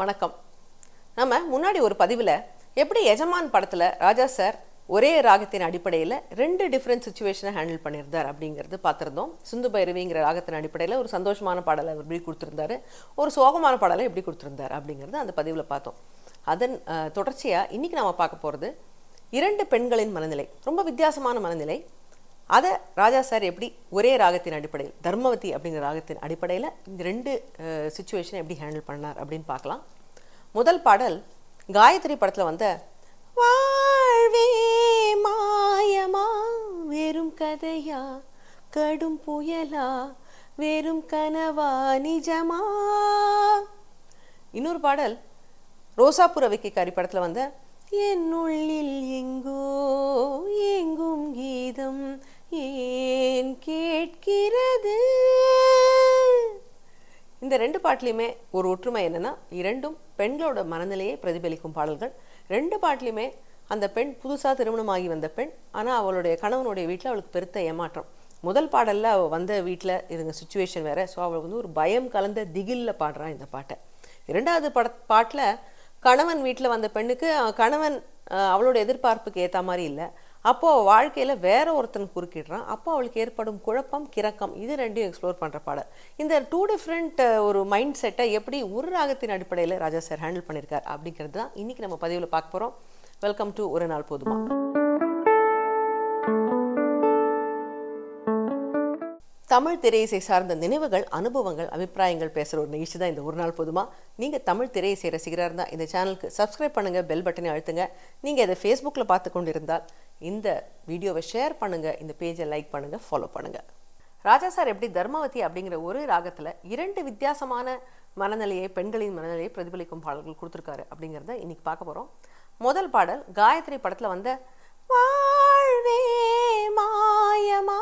வணக்கம் நம்ம முன்னாடி ஒரு பதிவில் எப்படி எஜமான் படத்தில் ராஜா சார் ஒரே ராகத்தின் அடிப்படையில் ரெண்டு டிஃப்ரெண்ட் சுச்சுவேஷனை ஹேண்டில் பண்ணியிருந்தார் அப்படிங்கிறது பார்த்துருந்தோம் சுந்து பைரவிங்கிற ராகத்தின் அடிப்படையில் ஒரு சந்தோஷமான பாடலை எப்படி கொடுத்துருந்தாரு ஒரு சோகமான பாடலை எப்படி கொடுத்துருந்தார் அப்படிங்கிறது அந்த பதிவில் பார்த்தோம் அதன் தொடர்ச்சியாக இன்றைக்கி நாம் பார்க்க போகிறது இரண்டு பெண்களின் மனநிலை ரொம்ப வித்தியாசமான மனநிலை அதை ராஜா சார் எப்படி ஒரே ராகத்தின் அடிப்படையில் தர்மவதி அப்படிங்கிற ராகத்தின் அடிப்படையில் இந்த ரெண்டு சுச்சுவேஷனை எப்படி ஹேண்டில் பண்ணார் அப்படின்னு பார்க்கலாம் முதல் பாடல் காயத்ரி படத்தில் வந்த வாழ்வே மாயமா வெறும் கதையா கடும் புயலா வெறும் கனவா நிஜமா இன்னொரு பாடல் ரோசாபுர வைக்கைக்காரி படத்தில் வந்த என்னுள்ளில் எங்கோ எங்கும் கீதம் ஏன் கேட்கிறது இந்த ரெண்டு பாட்டிலையுமே ஒரு ஒற்றுமை என்னென்னா இரண்டும் பெண்களோட மனநிலையை பிரதிபலிக்கும் பாடல்கள் ரெண்டு பாட்டிலையுமே அந்த பெண் புதுசாக திருமணமாகி வந்த பெண் ஆனால் அவளுடைய கணவனுடைய வீட்டில் அவளுக்கு பெருத்த ஏமாற்றம் முதல் பாடலில் அவள் வந்த வீட்டில் இருந்த சுச்சுவேஷன் வேறு ஸோ அவளுக்கு வந்து ஒரு பயம் கலந்த திகிலில் பாடுறான் இந்த பாட்டை இரண்டாவது பட பாட்டில் கணவன் வீட்டில் வந்த பெண்ணுக்கு கணவன் அவளோட எதிர்பார்ப்புக்கு ஏற்ற மாதிரி இல்லை அப்போது அவள் வாழ்க்கையில் வேற ஒருத்தன் குறுக்கிடுறான் அப்போ அவளுக்கு ஏற்படும் குழப்பம் கிறக்கம் இது ரெண்டையும் எக்ஸ்ப்ளோர் பண்ணுற பாடல் இந்த டூ டிஃப்ரெண்ட் ஒரு மைண்ட் செட்டை எப்படி ஒரு ராகத்தின் அடிப்படையில் ராஜா சார் ஹேண்டில் பண்ணியிருக்கார் அப்படிங்கிறது தான் இன்றைக்கி நம்ம பதிவில் பார்க்க போகிறோம் வெல்கம் டு ஒரு நாள் போதுமா தமிழ் திரையிசை சார்ந்த நினைவுகள் அனுபவங்கள் அபிப்பிராயங்கள் பேசுகிற ஒரு நிகழ்ச்சி தான் இந்த ஒரு நாள் போதுமா நீங்கள் தமிழ் திரையிசை ரசிகராக இருந்தால் இந்த சேனலுக்கு சப்ஸ்கிரைப் பண்ணுங்கள் பெல் பட்டனை அழுத்துங்க நீங்கள் இதை ஃபேஸ்புக்கில் பார்த்து கொண்டு இருந்தால் இந்த வீடியோவை ஷேர் பண்ணுங்கள் இந்த பேஜை லைக் பண்ணுங்கள் ஃபாலோ பண்ணுங்கள் ராஜா சார் எப்படி தர்மவதி அப்படிங்கிற ஒரு ராகத்தில் இரண்டு வித்தியாசமான மனநிலையை பெண்களின் மனநிலையை பிரதிபலிக்கும் பாடல்கள் கொடுத்துருக்காரு அப்படிங்கிறத இன்றைக்கி பார்க்க போகிறோம் முதல் பாடல் காயத்ரி படத்தில் வந்த வாழ்வே மாயமா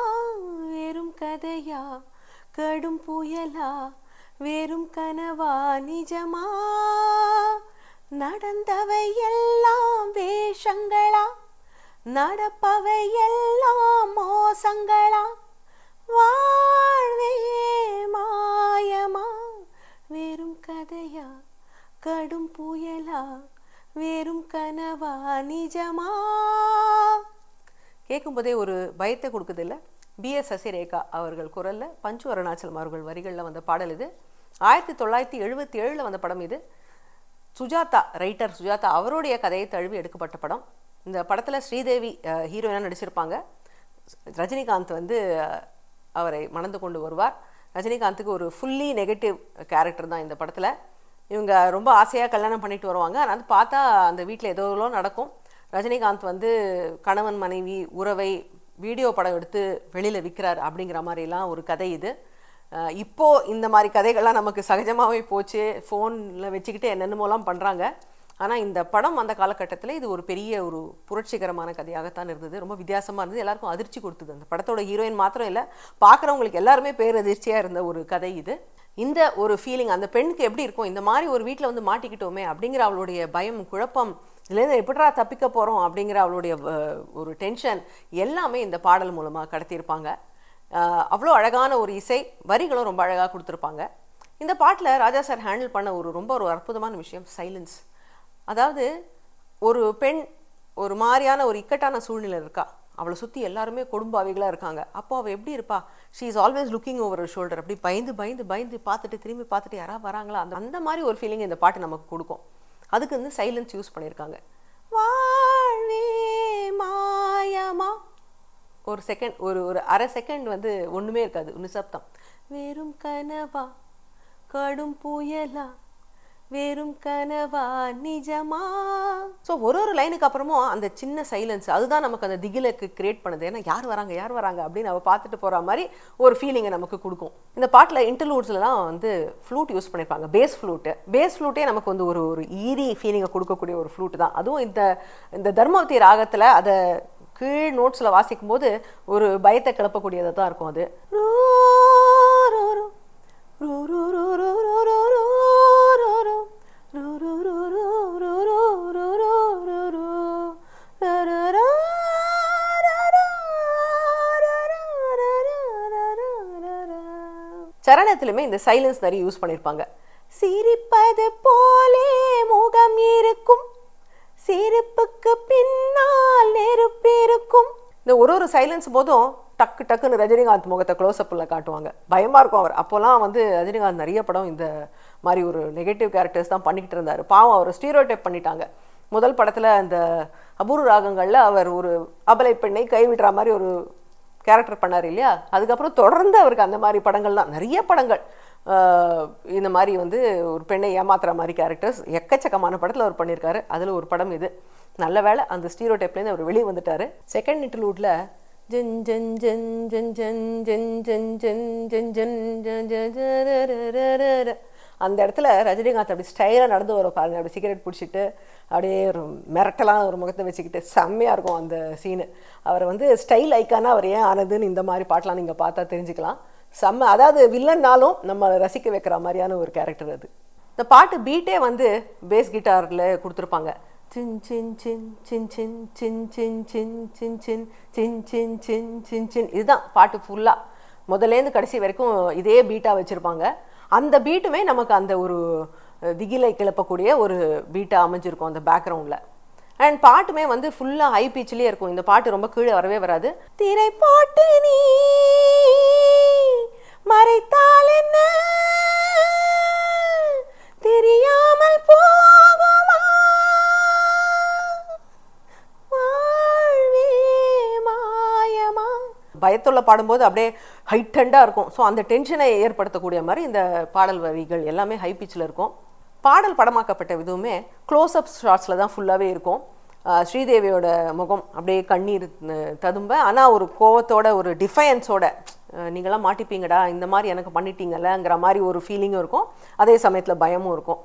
வெறும் கதையா கடும் புயலா வெறும் கனவா நிஜமா நடந்தவை எல்லாம் வேஷங்களா நடப்பவை எல்லாம் மோசங்களா வாழ்வே மாயமா வெறும் கதையா கடும் புயலா வெறும் கனவா நிஜமா கேட்கும்போதே ஒரு பயத்தை கொடுக்குது இல்லை பிஎஸ் சசிரேகா அவர்கள் குரலில் பஞ்சு அருணாச்சலம் அவர்கள் வரிகளில் வந்த பாடல் இது ஆயிரத்தி தொள்ளாயிரத்தி எழுபத்தி ஏழில் வந்த படம் இது சுஜாதா ரைட்டர் சுஜாதா அவருடைய கதையை தழுவி எடுக்கப்பட்ட படம் இந்த படத்தில் ஸ்ரீதேவி ஹீரோயினாக நடிச்சிருப்பாங்க ரஜினிகாந்த் வந்து அவரை மணந்து கொண்டு வருவார் ரஜினிகாந்துக்கு ஒரு ஃபுல்லி நெகட்டிவ் கேரக்டர் தான் இந்த படத்தில் இவங்க ரொம்ப ஆசையாக கல்யாணம் பண்ணிட்டு வருவாங்க ஆனால் அது பார்த்தா அந்த வீட்டில் ஏதோ நடக்கும் ரஜினிகாந்த் வந்து கணவன் மனைவி உறவை வீடியோ படம் எடுத்து வெளியில் விற்கிறார் அப்படிங்கிற மாதிரிலாம் ஒரு கதை இது இப்போது இந்த மாதிரி கதைகள்லாம் நமக்கு சகஜமாகவே போச்சு ஃபோனில் வச்சுக்கிட்டு என்னென்னமோலாம் பண்ணுறாங்க ஆனால் இந்த படம் அந்த காலகட்டத்தில் இது ஒரு பெரிய ஒரு புரட்சிகரமான கதையாகத்தான் இருந்தது ரொம்ப வித்தியாசமாக இருந்தது எல்லாருக்கும் அதிர்ச்சி கொடுத்தது அந்த படத்தோட ஹீரோயின் மாத்திரம் இல்லை பார்க்குறவங்களுக்கு எல்லாருமே அதிர்ச்சியாக இருந்த ஒரு கதை இது இந்த ஒரு ஃபீலிங் அந்த பெண்ணுக்கு எப்படி இருக்கும் இந்த மாதிரி ஒரு வீட்டில் வந்து மாட்டிக்கிட்டோமே அப்படிங்கிற அவளுடைய பயம் குழப்பம் இதுலேருந்து எப்படா தப்பிக்க போகிறோம் அப்படிங்கிற அவளுடைய ஒரு டென்ஷன் எல்லாமே இந்த பாடல் மூலமாக கடத்தியிருப்பாங்க அவ்வளோ அழகான ஒரு இசை வரிகளும் ரொம்ப அழகாக கொடுத்துருப்பாங்க இந்த பாட்டில் ராஜா சார் ஹேண்டில் பண்ண ஒரு ரொம்ப ஒரு அற்புதமான விஷயம் சைலன்ஸ் அதாவது ஒரு பெண் ஒரு மாதிரியான ஒரு இக்கட்டான சூழ்நிலை இருக்கா அவளை சுற்றி எல்லாருமே கொடும்பாவிகளாக இருக்காங்க அப்போ அவள் எப்படி இருப்பா she is always looking over shoulder அப்படி பயந்து பயந்து பயந்து பார்த்துட்டு திரும்பி பார்த்துட்டு யாராவது வராங்களா அந்த அந்த மாதிரி ஒரு ஃபீலிங் இந்த பாட்டு நமக்கு கொடுக்கும் அதுக்கு வந்து சைலன்ஸ் யூஸ் பண்ணியிருக்காங்க வாழ்வே மாயமா ஒரு செகண்ட் ஒரு ஒரு அரை செகண்ட் வந்து ஒன்றுமே இருக்காது நிசப்தம் வெறும் கனவா கடும் புயலா வெறும் கனவா நிஜமா ஸோ ஒரு ஒரு லைனுக்கு அப்புறமும் அந்த சின்ன சைலன்ஸ் அதுதான் நமக்கு அந்த திகிலுக்கு கிரியேட் பண்ணுது ஏன்னா யார் வராங்க யார் வராங்க அப்படின்னு அவள் பார்த்துட்டு போகிற மாதிரி ஒரு ஃபீலிங்கை நமக்கு கொடுக்கும் இந்த பாட்டில் இன்டர்லூட்ஸ்லாம் வந்து ஃப்ளூட் யூஸ் பண்ணியிருப்பாங்க பேஸ் ஃப்ளூட்டு பேஸ் ஃப்ளூட்டே நமக்கு வந்து ஒரு ஒரு ஈரி ஃபீலிங்கை கொடுக்கக்கூடிய ஒரு ஃப்ளூட் தான் அதுவும் இந்த இந்த தர்மவதி ராகத்தில் அதை கீழ் நோட்ஸில் வாசிக்கும் போது ஒரு பயத்தை கிளப்பக்கூடியதாக தான் இருக்கும் அது ரோ ரோ ரோ ரோ ரோ ரோ ரோ சரணத்திலுமே இந்த சைலன்ஸ் நிறைய யூஸ் பண்ணியிருப்பாங்க சிரிப்பது போலே முகம் இருக்கும் சிரிப்புக்கு பின்னால் நெருப்பு இருக்கும் இந்த ஒரு ஒரு சைலன்ஸ் போதும் டக்கு டக்குன்னு ரஜினிகாந்த் முகத்தை க்ளோஸ்அப்பில் காட்டுவாங்க பயமாக இருக்கும் அவர் அப்போல்லாம் வந்து ரஜினிகாந்த் நிறைய படம் இந்த மாதிரி ஒரு நெகட்டிவ் கேரக்டர்ஸ் தான் பண்ணிக்கிட்டு இருந்தார் பாவம் அவர் ஸ்டீரோ டைப் பண்ணிட்டாங்க முதல் படத்தில் அந்த அபூர்வ ராகங்களில் அவர் ஒரு அபலை பெண்ணை கைவிடுற மாதிரி ஒரு கேரக்டர் பண்ணார் இல்லையா அதுக்கப்புறம் தொடர்ந்து அவருக்கு அந்த மாதிரி படங்கள் தான் நிறைய படங்கள் இந்த மாதிரி வந்து ஒரு பெண்ணை ஏமாத்துற மாதிரி கேரக்டர்ஸ் எக்கச்சக்கமான படத்தில் அவர் பண்ணியிருக்காரு அதில் ஒரு படம் இது நல்ல வேலை அந்த ஸ்டீரோ டைப்லேருந்து அவர் வெளியே வந்துட்டார் செகண்ட் இன்டர்வியூட்டில் அந்த இடத்துல ரஜினிகாந்த் அப்படி ஸ்டைலாக நடந்து வரும் பாருங்க அப்படி சிகரெட் பிடிச்சிட்டு அப்படியே ஒரு மிரட்டலான ஒரு முகத்தை வச்சுக்கிட்டு செம்மையாக இருக்கும் அந்த சீனு அவர் வந்து ஸ்டைல் ஐக்கானாக அவர் ஏன் ஆனதுன்னு இந்த மாதிரி பாட்டெலாம் நீங்கள் பார்த்தா தெரிஞ்சுக்கலாம் செம்ம அதாவது வில்லன்னாலும் நம்ம ரசிக்க வைக்கிற மாதிரியான ஒரு கேரக்டர் அது இந்த பாட்டு பீட்டே வந்து பேஸ் கிட்டாரில் கொடுத்துருப்பாங்க Chin chin chin chin chin chin chin chin chin chin chin chin chin chin chin இதுதான் பாட்டு ஃபுல்லாக முதலேருந்து கடைசி வரைக்கும் இதே பீட்டாக வச்சுருப்பாங்க அந்த பீட்டுமே நமக்கு அந்த ஒரு திகிலை கிளப்பக்கூடிய ஒரு பீட்டாக அமைஞ்சிருக்கும் அந்த பேக்ரவுண்டில் அண்ட் பாட்டுமே வந்து ஃபுல்லாக ஹை பீச்சிலே இருக்கும் இந்த பாட்டு ரொம்ப கீழே வரவே வராது திரை பாட்டு நீ மறைத்தால் என்ன தெரியாமல் பயத்துள்ள பாடும்போது அப்படியே ஹைட்டண்டாக இருக்கும் ஸோ அந்த டென்ஷனை ஏற்படுத்தக்கூடிய மாதிரி இந்த பாடல் வரிகள் எல்லாமே ஹை பிச்சில் இருக்கும் பாடல் படமாக்கப்பட்ட இதுவுமே க்ளோஸ் அப் ஷார்ட்ஸில் தான் ஃபுல்லாகவே இருக்கும் ஸ்ரீதேவியோட முகம் அப்படியே கண்ணீர் ததும்ப ஆனால் ஒரு கோவத்தோட ஒரு டிஃபயன்ஸோட நீங்களாம் மாட்டிப்பீங்கடா இந்த மாதிரி எனக்கு பண்ணிட்டீங்கல்லங்கிற மாதிரி ஒரு ஃபீலிங்கும் இருக்கும் அதே சமயத்தில் பயமும் இருக்கும்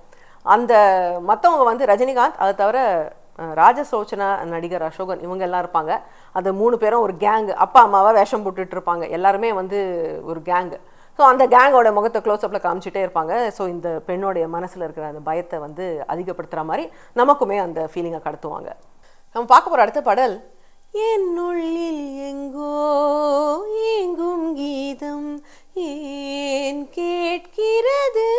அந்த மற்றவங்க வந்து ரஜினிகாந்த் அதை தவிர ராஜசோச்சனா நடிகர் அசோகன் இவங்க எல்லாம் இருப்பாங்க அந்த மூணு பேரும் ஒரு கேங்கு அப்பா அம்மாவை வேஷம் போட்டுட்டு இருப்பாங்க எல்லாருமே வந்து ஒரு கேங்கு ஸோ அந்த கேங்கோட முகத்தை அப்பில் காமிச்சிட்டே இருப்பாங்க ஸோ இந்த பெண்ணோடைய மனசில் இருக்கிற அந்த பயத்தை வந்து அதிகப்படுத்துகிற மாதிரி நமக்குமே அந்த ஃபீலிங்கை கடத்துவாங்க நம்ம பார்க்க போகிற அடுத்த பாடல் என்னுள்ளில் எங்கோ எங்கும் கீதம் ஏன் கேட்கிறது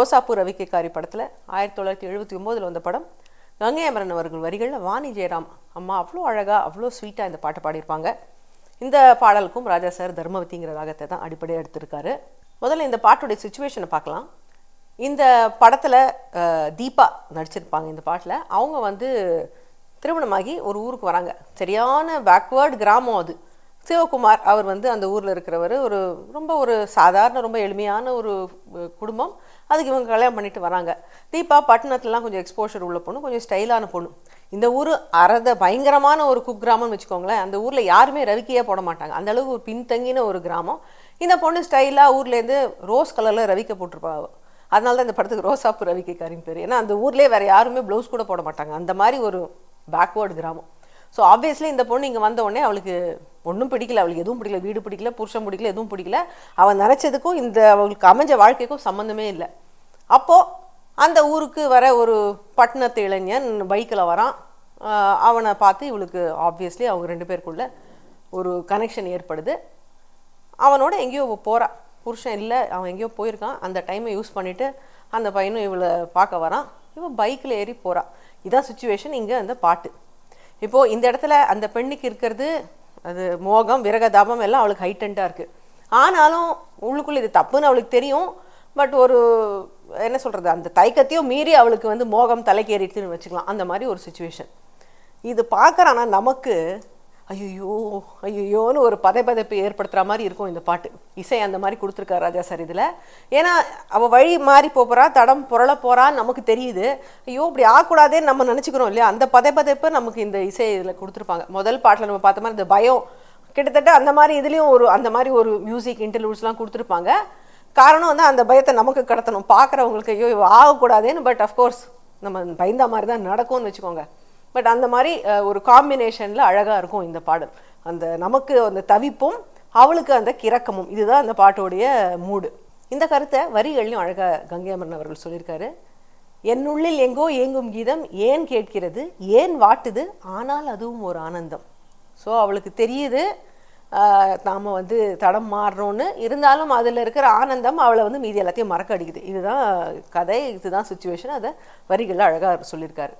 கோசாப்பூர் ரவிக்கைக்காரி படத்தில் ஆயிரத்தி தொள்ளாயிரத்தி எழுபத்தி ஒம்போதில் வந்த படம் கங்கை அமரன் அவர்கள் வரிகளில் வாணி ஜெயராம் அம்மா அவ்வளோ அழகாக அவ்வளோ ஸ்வீட்டாக இந்த பாட்டை பாடியிருப்பாங்க இந்த பாடலுக்கும் ராஜா சார் தர்மவதிங்கிற ராகத்தை தான் அடிப்படையாக எடுத்திருக்காரு முதல்ல இந்த பாட்டுடைய சுச்சுவேஷனை பார்க்கலாம் இந்த படத்தில் தீபா நடிச்சிருப்பாங்க இந்த பாட்டில் அவங்க வந்து திருமணமாகி ஒரு ஊருக்கு வராங்க சரியான பேக்வேர்டு கிராமம் அது சிவகுமார் அவர் வந்து அந்த ஊரில் இருக்கிறவர் ஒரு ரொம்ப ஒரு சாதாரண ரொம்ப எளிமையான ஒரு குடும்பம் அதுக்கு இவங்க கல்யாணம் பண்ணிட்டு வராங்க தீபா பட்டணத்துலலாம் கொஞ்சம் எக்ஸ்போஷர் உள்ள பொண்ணு கொஞ்சம் ஸ்டைலான பொண்ணு இந்த ஊர் அறத பயங்கரமான ஒரு கிராமம்னு வச்சுக்கோங்களேன் அந்த ஊரில் யாருமே ரவிக்கையே போட மாட்டாங்க அந்த அளவுக்கு ஒரு பின்தங்கின ஒரு கிராமம் இந்த பொண்ணு ஸ்டைலாக ஊர்லேருந்து ரோஸ் கலரில் ரவிக்கை போட்டிருப்பா அதனால தான் இந்த படத்துக்கு ரோசாப்பு ரவிக்கை காரின் பேர் ஏன்னா அந்த ஊர்லேயே வேறு யாருமே ப்ளவுஸ் கூட போட மாட்டாங்க அந்த மாதிரி ஒரு பேக்வேர்டு கிராமம் ஸோ ஆப்வியஸ்லி இந்த பொண்ணு இங்கே வந்த உடனே அவளுக்கு ஒன்றும் பிடிக்கல அவளுக்கு எதுவும் பிடிக்கல வீடு பிடிக்கல புருஷன் பிடிக்கல எதுவும் பிடிக்கல அவள் நினச்சதுக்கும் இந்த அவளுக்கு அமைஞ்ச வாழ்க்கைக்கும் சம்மந்தமே இல்லை அப்போது அந்த ஊருக்கு வர ஒரு பட்டணத்து இளைஞன் பைக்கில் வரான் அவனை பார்த்து இவளுக்கு ஆப்வியஸ்லி அவங்க ரெண்டு பேருக்குள்ள ஒரு கனெக்ஷன் ஏற்படுது அவனோட எங்கேயோ போகிறான் புருஷன் இல்லை அவன் எங்கேயோ போயிருக்கான் அந்த டைமை யூஸ் பண்ணிவிட்டு அந்த பையனும் இவளை பார்க்க வரான் இவன் பைக்கில் ஏறி போகிறான் இதான் சுச்சுவேஷன் இங்கே அந்த பாட்டு இப்போது இந்த இடத்துல அந்த பெண்ணுக்கு இருக்கிறது அது மோகம் விரகதாபம் எல்லாம் அவளுக்கு ஹைட்டண்ட்டாக இருக்குது ஆனாலும் உள்ளுக்குள்ளே இது தப்புன்னு அவளுக்கு தெரியும் பட் ஒரு என்ன சொல்கிறது அந்த தயக்கத்தையும் மீறி அவளுக்கு வந்து மோகம் தலைக்கேறிட்டுன்னு வச்சுக்கலாம் அந்த மாதிரி ஒரு சுச்சுவேஷன் இது பார்க்குறான்னா நமக்கு ஐயோ ஐயோன்னு ஒரு பதைப்பதைப்பு ஏற்படுத்துகிற மாதிரி இருக்கும் இந்த பாட்டு இசை அந்த மாதிரி கொடுத்துருக்காரு ராஜா சார் இதில் ஏன்னா அவள் வழி மாறி போகிறா தடம் புரள போகிறான்னு நமக்கு தெரியுது ஐயோ இப்படி ஆகக்கூடாதுன்னு நம்ம நினச்சிக்கிறோம் இல்லையா அந்த பதைப்பதைப்பு நமக்கு இந்த இசை இதில் கொடுத்துருப்பாங்க முதல் பாட்டில் நம்ம பார்த்த மாதிரி இந்த பயம் கிட்டத்தட்ட அந்த மாதிரி இதுலேயும் ஒரு அந்த மாதிரி ஒரு மியூசிக் இன்டர்வியூஸ்லாம் கொடுத்துருப்பாங்க காரணம் வந்து அந்த பயத்தை நமக்கு கடத்தணும் பார்க்குறவங்களுக்கு ஐயோ ஆகக்கூடாதேன்னு பட் அஃப்கோர்ஸ் நம்ம பயந்த மாதிரி தான் நடக்கும்னு வச்சுக்கோங்க பட் அந்த மாதிரி ஒரு காம்பினேஷனில் அழகாக இருக்கும் இந்த பாடல் அந்த நமக்கு அந்த தவிப்பும் அவளுக்கு அந்த கிறக்கமும் இதுதான் அந்த பாட்டோடைய மூடு இந்த கருத்தை வரிகள்லையும் அழகாக கங்கை அமரன் அவர்கள் சொல்லியிருக்காரு என்னுள்ளில் எங்கோ ஏங்கும் கீதம் ஏன் கேட்கிறது ஏன் வாட்டுது ஆனால் அதுவும் ஒரு ஆனந்தம் ஸோ அவளுக்கு தெரியுது நாம் வந்து தடம் மாறுறோன்னு இருந்தாலும் அதில் இருக்கிற ஆனந்தம் அவளை வந்து மீதி எல்லாத்தையும் மறக்க அடிக்குது இதுதான் கதை இதுதான் சுச்சுவேஷன் அதை வரிகளில் அழகாக சொல்லியிருக்காரு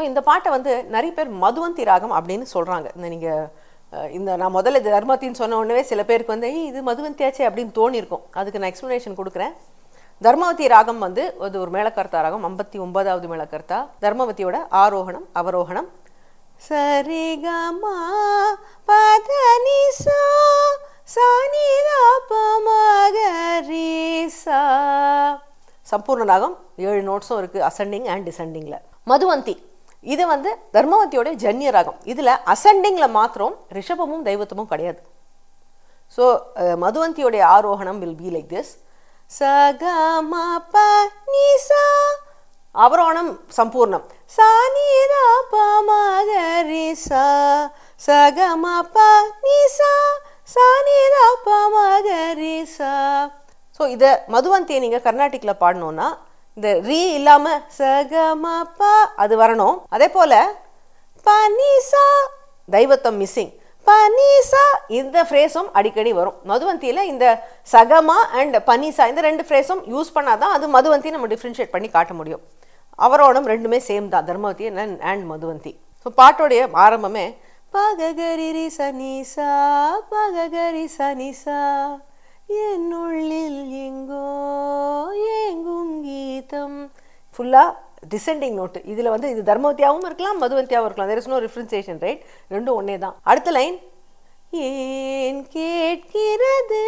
ஸோ இந்த பாட்டை வந்து நிறைய பேர் மதுவந்தி ராகம் அப்படின்னு சொல்கிறாங்க இந்த நீங்கள் இந்த நான் முதல்ல தர்மத்தின்னு சொன்ன உடனே சில பேருக்கு வந்து இது மதுவந்தியாச்சே அப்படின்னு தோணியிருக்கும் அதுக்கு நான் எக்ஸ்ப்ளனேஷன் கொடுக்குறேன் தர்மவதி ராகம் வந்து அது ஒரு மேலக்கர்த்தா ராகம் ஐம்பத்தி ஒன்பதாவது மேலக்கர்த்தா தர்மவதியோட ஆரோகணம் அவரோகணம் சரிகமா பதனி சா சனி சம்பூர்ண ராகம் ஏழு நோட்ஸும் இருக்குது அசெண்டிங் அண்ட் டிசெண்டிங்கில் மதுவந்தி இது வந்து தர்மவதியோடைய ஜன்னிய ராகம் இதில் அசெண்டிங்கில் மாத்திரம் ரிஷபமும் தெய்வத்தமும் கிடையாது ஸோ மதுவந்தியோடைய ஆரோகணம் வில் பி லைக் திஸ் சகமபனிசா அவரோணம் சம்பூர்ணம் சானிரா பமகரிசா சகமபனிசா சானிரா பமகரிசா ஸோ இதை மதுவந்தியை நீங்கள் கர்நாடிக்கில் பாடணுன்னா இந்த ரீ இல்லாம சகமாப்பா அது வரணும் அதே போல பனிசா தெய்வத்தம் மிஸ்ஸிங் பனிசா இந்த ஃப்ரேஸும் அடிக்கடி வரும் மதுவந்தியில் இந்த சகமா அண்ட் பனிசா இந்த ரெண்டு ஃப்ரேஸும் யூஸ் பண்ணாதான் அது மதுவந்தி நம்ம டிஃப்ரென்ஷியேட் பண்ணி காட்ட முடியும் அவரோடம் ரெண்டுமே சேம் தான் தர்மவதி அண்ட் மதுவந்தி ஸோ பாட்டோடைய ஆரம்பமே பககரி சனிசா பககரி சனிசா என்னுள் ஃபுல்லாக டிசெண்டிங் நோட்டு இதில் வந்து இது தர்மவத்தியாகவும் இருக்கலாம் மதுவந்தியாகவும் இருக்கலாம் there is no differentiation right ரெண்டும் ஒன்றே தான் அடுத்த லைன் ஏன் கேட்கிறது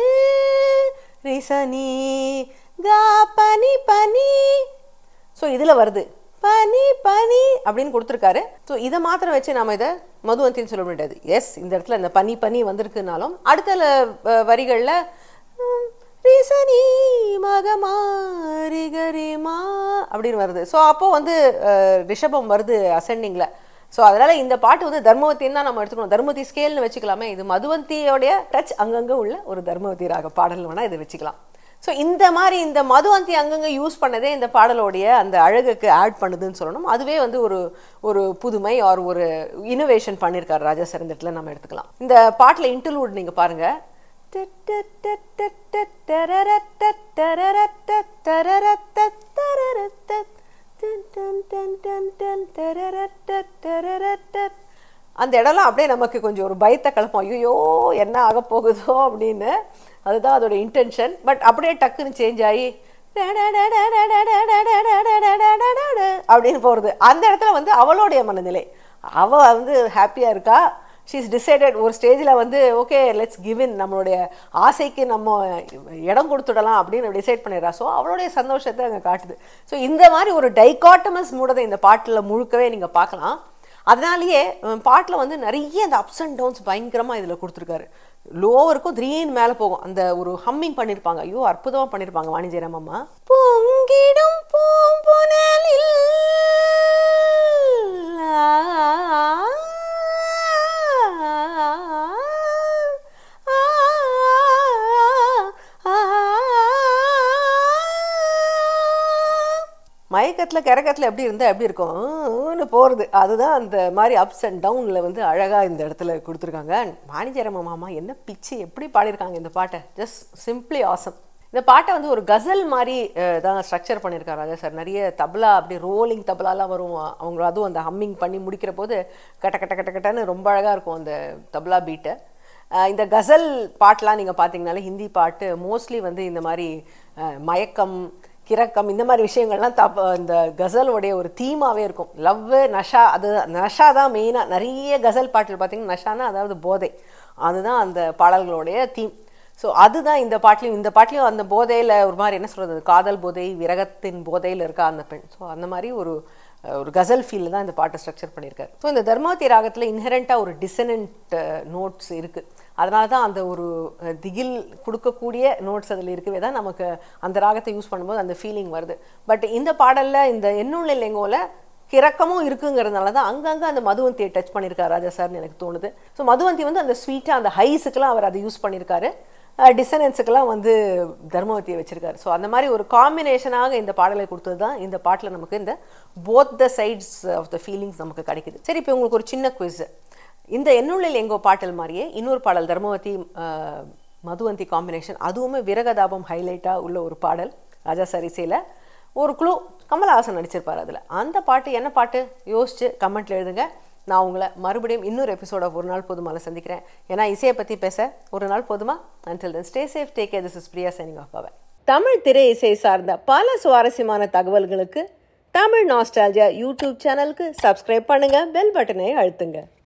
ரிசனி கா பனி பனி ஸோ இதில் வருது பனி பனி அப்படின்னு கொடுத்துருக்காரு ஸோ இதை மாத்திரம் வச்சு நாம் இதை மதுவந்தின்னு சொல்ல முடியாது எஸ் இந்த இடத்துல இந்த பனி பனி வந்திருக்குனாலும் அடுத்த வரிகளில் ரிசனி மகமா அப்படின்னு வருது ஸோ அப்போது வந்து ரிஷபம் வருது அசெண்டிங்கில் ஸோ அதனால் இந்த பாட்டு வந்து தர்மவத்தின்னு தான் நம்ம எடுத்துக்கணும் தர்மவதி ஸ்கேல்னு வச்சுக்கலாமே இது மதுவந்தியோடைய டச் அங்கங்கே உள்ள ஒரு தர்மவதி ராக பாடல் வேணால் இதை வச்சுக்கலாம் ஸோ இந்த மாதிரி இந்த மதுவந்தி அங்கங்கே யூஸ் பண்ணதே இந்த பாடலோடைய அந்த அழகுக்கு ஆட் பண்ணுதுன்னு சொல்லணும் அதுவே வந்து ஒரு ஒரு புதுமை ஆர் ஒரு இனோவேஷன் பண்ணியிருக்காரு ராஜா சரந்தத்தில் நம்ம எடுத்துக்கலாம் இந்த பாட்டில் இன்டர்லூட் நீங்கள் பாருங்கள் அந்த இடம்லாம் அப்படியே நமக்கு கொஞ்சம் ஒரு பயத்தை கிளப்பம் ஐயோ என்ன ஆக போகுதோ அப்படின்னு அதுதான் அதோட இன்டென்ஷன் பட் அப்படியே டக்குன்னு சேஞ்ச் ஆகி அப்படின்னு போகிறது அந்த இடத்துல வந்து அவளுடைய மனநிலை அவள் வந்து ஹாப்பியாக இருக்கா ஷீஸ் டிசைடட் ஒரு ஸ்டேஜில் வந்து ஓகே லெட்ஸ் கிவின் நம்மளுடைய ஆசைக்கு நம்ம இடம் கொடுத்துடலாம் அப்படின்னு டிசைட் பண்ணிடுறா ஸோ அவளுடைய சந்தோஷத்தை அங்கே காட்டுது ஸோ இந்த மாதிரி ஒரு டைகாட்டமஸ் மூடதை இந்த பாட்டில் முழுக்கவே நீங்கள் பார்க்கலாம் அதனாலேயே பாட்டில் வந்து நிறைய அந்த அப்ஸ் அண்ட் டவுன்ஸ் பயங்கரமாக இதில் கொடுத்துருக்காரு லோவருக்கும் திரீன் மேலே போகும் அந்த ஒரு ஹம்மிங் பண்ணியிருப்பாங்க ஐயோ அற்புதமாக பண்ணியிருப்பாங்க வாணிஜெயராம் அம்மா பொங்கிடும் பூம்புனலில் மயக்கத்தில் கரக்கத்தில் எப்படி இருந்தால் எப்படி இருக்கும்னு போகிறது அதுதான் அந்த மாதிரி அப்ஸ் அண்ட் டவுனில் வந்து அழகாக இந்த இடத்துல கொடுத்துருக்காங்க மாணிஜரம மாமா என்ன பிச்சு எப்படி பாடியிருக்காங்க இந்த பாட்டை ஜஸ்ட் சிம்பிளி ஆசம் இந்த பாட்டை வந்து ஒரு கசல் மாதிரி தான் ஸ்ட்ரக்சர் பண்ணியிருக்காரு ராஜா சார் நிறைய தபலா அப்படி ரோலிங் தபலாலாம் வரும் அவங்க அதுவும் அந்த ஹம்மிங் பண்ணி முடிக்கிற போது கட்ட கட்ட கட்ட கட்டன்னு ரொம்ப அழகாக இருக்கும் அந்த தபலா பீட்டை இந்த கசல் பாட்டெலாம் நீங்கள் பார்த்தீங்கனாலே ஹிந்தி பாட்டு மோஸ்ட்லி வந்து இந்த மாதிரி மயக்கம் கிரக்கம் இந்த மாதிரி விஷயங்கள்லாம் தப் இந்த கசலோடைய ஒரு தீமாவே இருக்கும் லவ்வு நஷா அது நஷா தான் மெயினாக நிறைய கசல் பாட்டில் பார்த்தீங்கன்னா நஷானா அதாவது போதை அதுதான் அந்த பாடல்களுடைய தீம் ஸோ அதுதான் இந்த பாட்டிலையும் இந்த பாட்டிலையும் அந்த போதையில் ஒரு மாதிரி என்ன சொல்கிறது காதல் போதை விரகத்தின் போதையில் இருக்கா அந்த பெண் ஸோ அந்த மாதிரி ஒரு ஒரு கசல் ஃபீலில் தான் இந்த பாட்டை ஸ்ட்ரக்சர் பண்ணியிருக்காரு ஸோ இந்த தர்மாதி ராகத்தில் இன்ஹரண்ட்டாக ஒரு டிசனண்ட் நோட்ஸ் இருக்குது அதனால தான் அந்த ஒரு திகில் கொடுக்கக்கூடிய நோட்ஸ் அதில் இருக்கவே தான் நமக்கு அந்த ராகத்தை யூஸ் பண்ணும்போது அந்த ஃபீலிங் வருது பட் இந்த பாடலில் இந்த என்னுள்ள இல்லைங்கோல கிறக்கமும் இருக்குங்கிறதுனால தான் அங்கங்கே அந்த மதுவந்தியை டச் பண்ணியிருக்காரு ராஜா சார்னு எனக்கு தோணுது ஸோ மதுவந்தி வந்து அந்த ஸ்வீட்டாக அந்த ஹைஸுக்கெல்லாம் அவர் அதை யூஸ் பண்ணியிருக்காரு டிசனன்ஸுக்கெல்லாம் வந்து தர்மவத்தியை வச்சுருக்காரு ஸோ அந்த மாதிரி ஒரு காம்பினேஷனாக இந்த பாடலை கொடுத்தது தான் இந்த பாட்டில் நமக்கு இந்த both the sides of the feelings நமக்கு கிடைக்குது சரி இப்போ உங்களுக்கு ஒரு சின்ன குவிஸ் இந்த என்னுள்ளில் எங்கோ பாட்டல் மாதிரியே இன்னொரு பாடல் தர்மவதி மதுவந்தி காம்பினேஷன் அதுவுமே விரகதாபம் ஹைலைட்டாக உள்ள ஒரு பாடல் ராஜா சரிசையில் ஒரு குழு கமலஹாசன் நடிச்சிருப்பார் அதில் அந்த பாட்டு என்ன பாட்டு யோசித்து கமெண்ட்டில் எழுதுங்க நான் உங்களை மறுபடியும் இன்னொரு எபிசோட ஒரு நாள் போதுமாவில் சந்திக்கிறேன் ஏன்னா இசையை பற்றி பேச ஒரு நாள் போதுமா until then stay safe take this is Priya signing off அவர் தமிழ் திரை இசை சார்ந்த பல சுவாரஸ்யமான தகவல்களுக்கு தமிழ் நாஸ்டாலஜியா யூடியூப் சேனலுக்கு சப்ஸ்கிரைப் பண்ணுங்கள் பெல் பட்டனை அழுத்துங்க